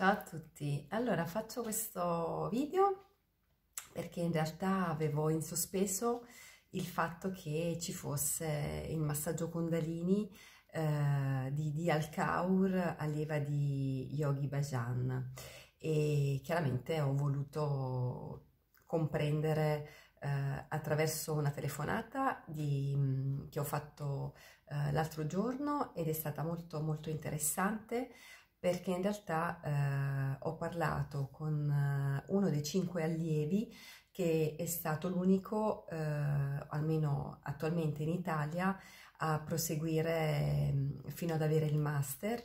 Ciao a tutti, allora faccio questo video perché in realtà avevo in sospeso il fatto che ci fosse il massaggio Kundalini eh, di Dial Kaur, allieva di Yogi Bhajan e chiaramente ho voluto comprendere eh, attraverso una telefonata di, che ho fatto eh, l'altro giorno ed è stata molto molto interessante perché in realtà eh, ho parlato con eh, uno dei cinque allievi che è stato l'unico, eh, almeno attualmente in Italia, a proseguire mm, fino ad avere il master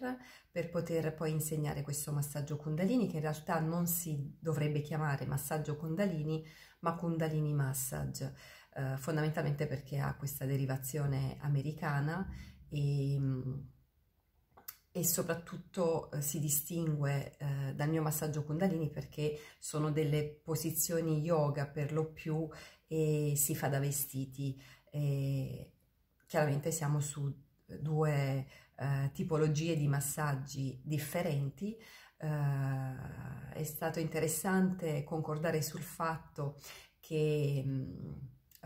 per poter poi insegnare questo massaggio Kundalini che in realtà non si dovrebbe chiamare massaggio Kundalini ma Kundalini Massage eh, fondamentalmente perché ha questa derivazione americana e mm, e soprattutto eh, si distingue eh, dal mio massaggio kundalini perché sono delle posizioni yoga per lo più e si fa da vestiti. E chiaramente siamo su due eh, tipologie di massaggi differenti. Eh, è stato interessante concordare sul fatto che mh, mm,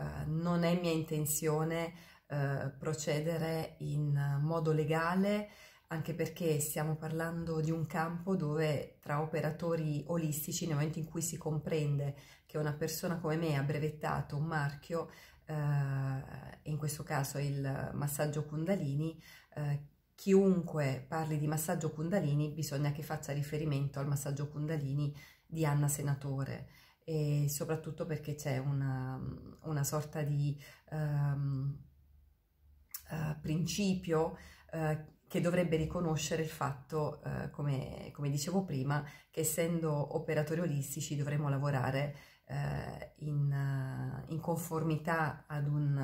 eh, non è mia intenzione eh, procedere in modo legale anche perché stiamo parlando di un campo dove tra operatori olistici, nel momento in cui si comprende che una persona come me ha brevettato un marchio, eh, in questo caso il massaggio Kundalini, eh, chiunque parli di massaggio Kundalini bisogna che faccia riferimento al massaggio Kundalini di Anna Senatore e soprattutto perché c'è una, una, sorta di um, uh, principio uh, che dovrebbe riconoscere il fatto, eh, come, come, dicevo prima, che essendo operatori olistici dovremmo lavorare eh, in, eh, in, conformità ad un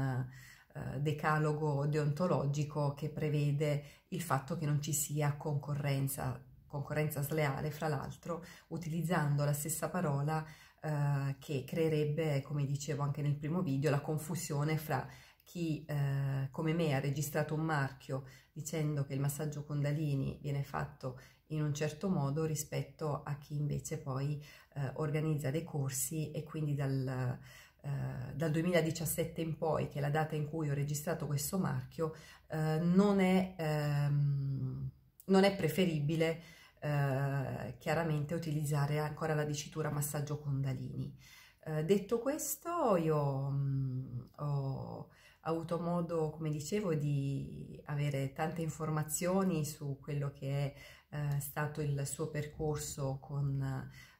eh, decalogo deontologico che prevede il fatto che non ci sia concorrenza, concorrenza sleale, fra l'altro utilizzando la stessa parola eh, che creerebbe, come dicevo anche nel primo video, la confusione fra chi eh, come me ha registrato un marchio dicendo che il massaggio Condalini viene fatto in un certo modo rispetto a chi invece poi eh, organizza dei corsi e quindi dal, eh, dal, 2017 in poi, che è la data in cui ho registrato questo marchio, eh, non è, ehm, non, è, preferibile eh, chiaramente utilizzare ancora la dicitura massaggio Condalini. Eh, detto questo, io avuto modo, come dicevo, di avere tante informazioni su quello che è eh, stato il suo percorso con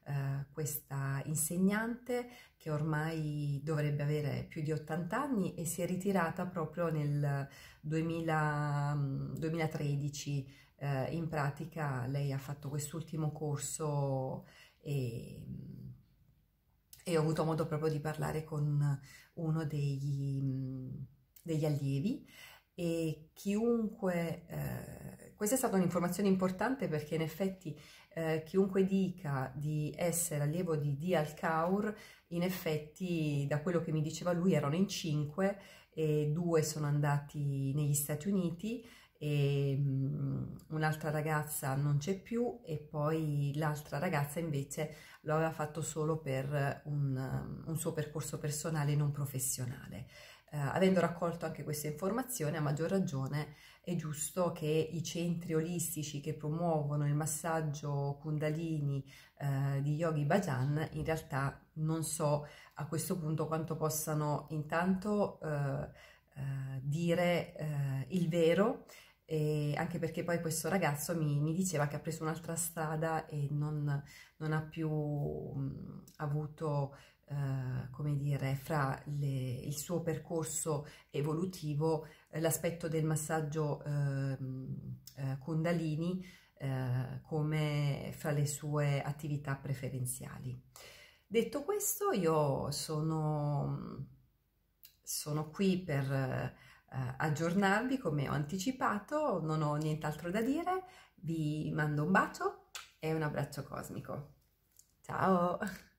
eh, questa insegnante che ormai dovrebbe avere più di 80 anni e si è ritirata proprio nel 2000, 2013. Mm, eh, in pratica lei ha fatto quest'ultimo corso e mm, e ho avuto modo proprio di parlare con uno degli mm, degli allievi e chiunque, eh, questa è stata un'informazione importante perché in effetti eh, chiunque dica di essere allievo di Di Alcaur, in effetti da quello che mi diceva lui erano in cinque e due sono andati negli Stati Uniti e mm, un'altra ragazza non c'è più e poi l'altra ragazza invece lo aveva fatto solo per un, un suo percorso personale non professionale eh, avendo raccolto anche queste informazioni, a maggior ragione è giusto che i centri olistici che promuovono il massaggio Kundalini eh, di Yogi Bhajan in realtà non so a questo punto quanto possano intanto eh, eh dire eh, il vero e anche perché poi questo ragazzo mi, mi, diceva che ha preso un'altra strada e non, non ha più mh, avuto eh, come dire, fra le, il suo percorso evolutivo eh, l'aspetto del massaggio eh, eh, Kundalini eh, come fra le sue attività preferenziali. Detto questo, io sono, sono qui per eh, aggiornarvi come ho anticipato, non ho nient'altro da dire, vi mando un bacio e un abbraccio cosmico. Ciao!